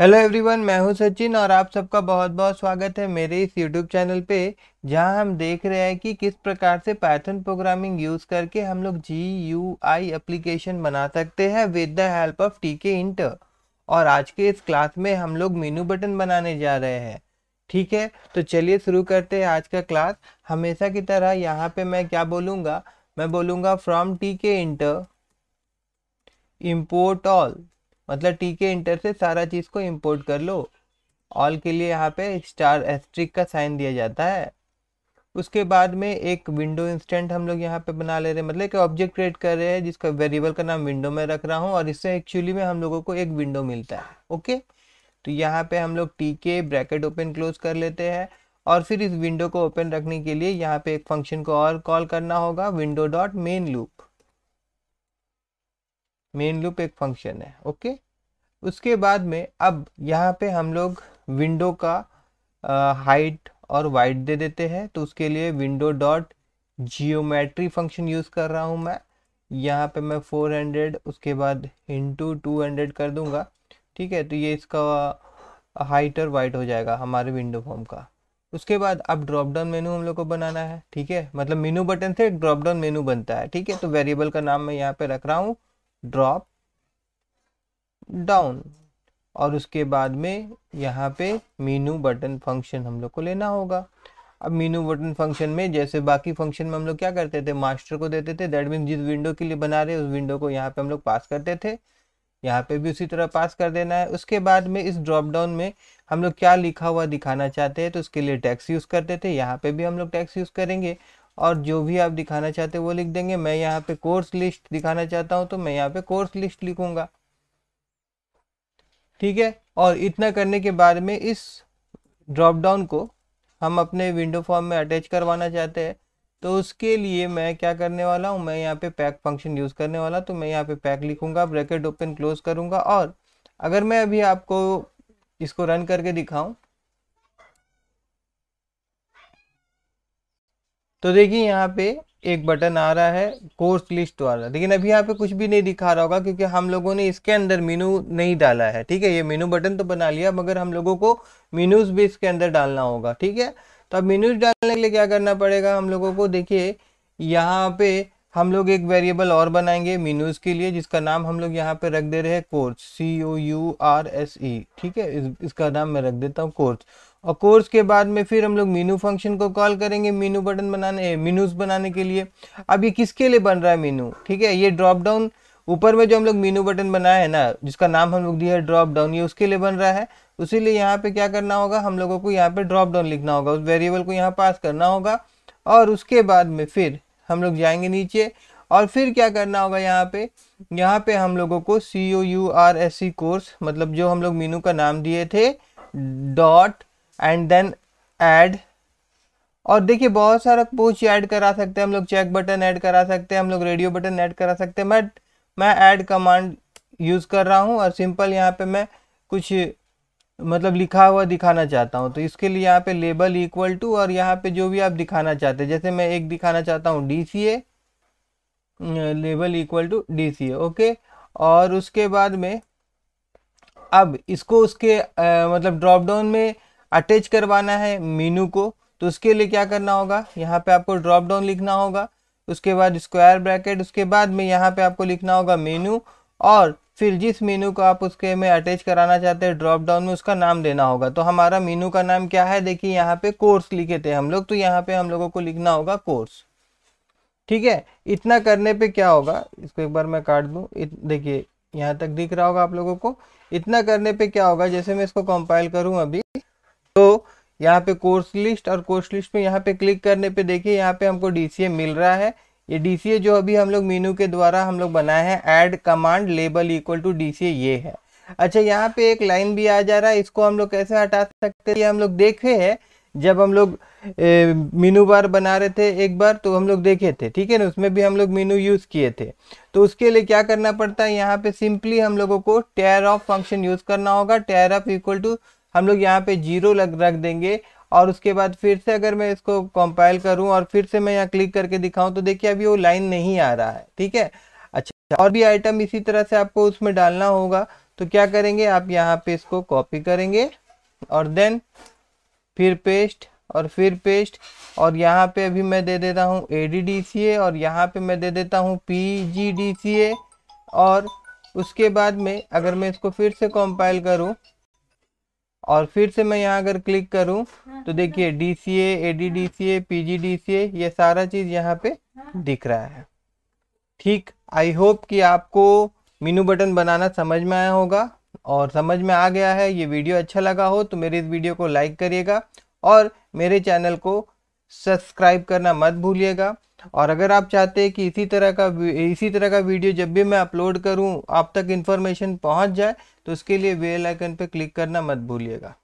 Hello everyone मैं हूं सचिन और आप सबका बहुत बहुत स्वागत है मेरे इस यूट्यूब चैनल पे जहां हम देख रहे हैं कि किस प्रकार से पाइथन प्रोग्रामिंग यूज़ करके हम लोग जी यू आई एप्लीकेशन बना सकते हैं with the help of Tkinter और आज के इस क्लास में हम लोग मेनू बटन बनाने जा रहे हैं ठीक है तो चलिए शुरू करते हैं आज का क्लास हमेशा की तरह यहाँ पर मैं क्या बोलूँगा मैं बोलूँगा from Tkinter import all मतलब टी के इंटर से सारा चीज़ को इम्पोर्ट कर लो ऑल के लिए यहाँ पे स्टार एस्ट्रिक का साइन दिया जाता है उसके बाद में एक विंडो इंस्टेंट हम लोग यहाँ पे बना ले रहे हैं मतलब एक ऑब्जेक्ट क्रिएट कर रहे हैं जिसका वेरिएबल का नाम विंडो में रख रहा हूँ और इससे एक्चुअली में हम लोगों को एक विंडो मिलता है ओके तो यहाँ पे हम लोग टी के ब्रैकेट ओपन क्लोज कर लेते हैं और फिर इस विंडो को ओपन रखने के लिए यहाँ पे एक फंक्शन को और कॉल करना होगा window dot main loop main loop एक फंक्शन है ओके उसके बाद में अब यहाँ पे हम लोग विंडो का हाइट और वाइट दे देते हैं तो उसके लिए window dot geometry function use कर रहा हूँ मैं यहाँ पे मैं 400 उसके बाद इंटू टू कर दूंगा ठीक है तो ये इसका हाइट और वाइट हो जाएगा हमारे विंडो फॉर्म का उसके बाद अब ड्रॉप डाउन मेनू हम लोग को बनाना है ठीक है मतलब मेनू बटन से ड्रॉप डाउन मेनू बनता है ठीक है तो वेरिएबल का नाम मैं यहाँ पे रख रहा हूँ ड्रॉप डाउन और उसके बाद में यहाँ पे मीनू बटन फंक्शन हम लोग को लेना होगा अब मीनू बटन फंक्शन में जैसे बाकी फंक्शन में हम लोग क्या करते थे मास्टर को देते थे दैट मीन जिस विंडो के लिए बना रहे उस विंडो को यहाँ पे हम लोग पास करते थे यहाँ पे भी उसी तरह पास कर देना है उसके बाद में इस ड्रॉप डाउन में हम लोग क्या लिखा हुआ दिखाना चाहते हैं तो उसके लिए टैक्स यूज़ करते थे यहाँ पे भी हम लोग टैक्स यूज़ करेंगे और जो भी आप दिखाना चाहते हैं वो लिख देंगे मैं यहाँ पे कोर्स लिस्ट दिखाना चाहता हूँ तो मैं यहाँ पे कोर्स लिस्ट लिखूँगा ठीक है और इतना करने के बाद में इस ड्रॉप डाउन को हम अपने विंडो फॉर्म में अटैच करवाना चाहते हैं तो उसके लिए मैं क्या करने वाला हूँ मैं यहाँ पे पैक फंक्शन यूज़ करने वाला तो मैं यहाँ पे पैक लिखूंगा ब्रैकेट ओपन क्लोज करूँगा और अगर मैं अभी आपको इसको रन करके दिखाऊँ तो देखिए यहाँ पे एक बटन आ रहा है कोर्स लिस्ट आ रहा है लेकिन अभी यहाँ पे कुछ भी नहीं दिखा रहा होगा क्योंकि हम लोगों ने इसके अंदर मीनू नहीं डाला है ठीक है ये मीनू बटन तो बना लिया मगर हम लोगों को मीनूज भी इसके अंदर डालना होगा ठीक है तो अब मीनूज डालने के लिए क्या करना पड़ेगा हम लोगों को देखिए यहाँ पे हम लोग एक वेरिएबल और बनाएंगे मीनूज के लिए जिसका नाम हम लोग यहाँ पे रख दे रहे हैं course C O U R S E ठीक है इस, इसका नाम मैं रख देता हूँ कोर्स और कोर्स के बाद में फिर हम लोग मीनू फंक्शन को कॉल करेंगे मीनू बटन बनाने मीनूज बनाने के लिए अब ये किसके लिए बन रहा है मीनू ठीक है ये ड्रॉप डाउन ऊपर में जो हम लोग मीनू बटन बनाया है ना जिसका नाम हम लोग दिया है ड्रॉप डाउन ये उसके लिए बन रहा है उसीलिए यहाँ पे क्या करना होगा हम लोगों को यहाँ पे ड्रॉप डाउन लिखना होगा उस वेरिएबल को यहाँ पास करना होगा और उसके बाद में फिर हम लोग जाएंगे नीचे और फिर क्या करना होगा यहाँ पे यहाँ पे हम लोगों को C O U R S C course मतलब जो हम लोग मीनू का नाम दिए थे डॉट एंड देन ऐड और देखिए बहुत सारा पोच ऐड करा सकते हैं हम लोग चेक बटन ऐड करा सकते हैं हम लोग रेडियो बटन ऐड करा सकते हैं बट मैं ऐड कमांड यूज़ कर रहा हूँ और सिंपल यहाँ पे मैं कुछ मतलब लिखा हुआ दिखाना चाहता हूँ तो इसके लिए यहाँ पे लेबल इक्वल टू और यहाँ पे जो भी आप दिखाना चाहते हैं जैसे मैं एक दिखाना चाहता हूँ D C A label equal to D C okay और उसके बाद में अब इसको उसके आ, अं, मतलब ड्रॉप डाउन में अटैच करवाना है मीनू को तो उसके लिए क्या करना होगा यहाँ पे आपको ड्रॉप डाउन लिखना होगा उसके बाद स्क्वायर ब्रैकेट उसके बाद में यहाँ पे आपको लिखना होगा मीनू और फिर जिस मीनू को आप उसके में अटैच कराना चाहते हैं ड्रॉप डाउन में उसका नाम देना होगा तो हमारा मीनू का नाम क्या है देखिए यहाँ पे कोर्स लिखे थे हम लोग तो यहाँ पे हम लोगों को लिखना होगा कोर्स ठीक है इतना करने पे क्या होगा इसको एक बार मैं काट दूँ देखिए यहाँ तक दिख रहा होगा आप लोगों को इतना करने पे क्या होगा जैसे मैं इसको कंपाइल करूँ अभी यहाँ पे कोर्स लिस्ट और कोर्स लिस्ट में यहाँ पे क्लिक करने पे देखिए यहाँ पे हमको डीसीए मिल रहा है ये डीसीए जो अभी हम लोग मीनू के द्वारा हम लोग बनाए हैं add command label equal to DCA ये है अच्छा यहाँ पे एक लाइन भी आ जा रहा है इसको हम लोग कैसे हटा सकते हैं हम लोग देखे हैं जब हम लोग मीनू बार बना रहे थे एक बार तो हम लोग देखे थे ठीक है ना उसमें भी हम लोग मीनू यूज़ किए थे तो उसके लिए क्या करना पड़ता है यहाँ पे सिंपली हम लोगों को टेयर ऑफ फंक्शन यूज़ करना होगा टेयर ऑफ इक्वल टू हम लोग यहाँ पे जीरो लग रख देंगे और उसके बाद फिर से अगर मैं इसको कंपाइल करूँ और फिर से मैं यहाँ क्लिक करके दिखाऊँ तो देखिए अभी वो लाइन नहीं आ रहा है ठीक है अच्छा और भी आइटम इसी तरह से आपको उसमें डालना होगा तो क्या करेंगे आप यहाँ पे इसको कॉपी करेंगे और देन फिर पेस्ट और फिर पेस्ट और यहाँ पे अभी मैं दे देता हूँ ए डी डी सी ए और यहाँ पे मैं दे देता हूँ पी जी डी सी ए और उसके बाद में अगर मैं इसको फिर से कंपाइल करूँ और फिर से मैं यहाँ अगर क्लिक करूँ हाँ, तो देखिए D C A D D C A P G D C A ये सारा चीज़ यहाँ पे हाँ। दिख रहा है ठीक आई होप कि आपको मीनू बटन बनाना समझ में आया होगा और समझ में आ गया है ये वीडियो अच्छा लगा हो तो मेरे इस वीडियो को लाइक करिएगा और मेरे चैनल को सब्सक्राइब करना मत भूलिएगा और अगर आप चाहते हैं कि इसी तरह का इसी तरह का वीडियो जब भी मैं अपलोड करूं आप तक इन्फॉर्मेशन पहुंच जाए तो उसके लिए बेल आइकन पर क्लिक करना मत भूलिएगा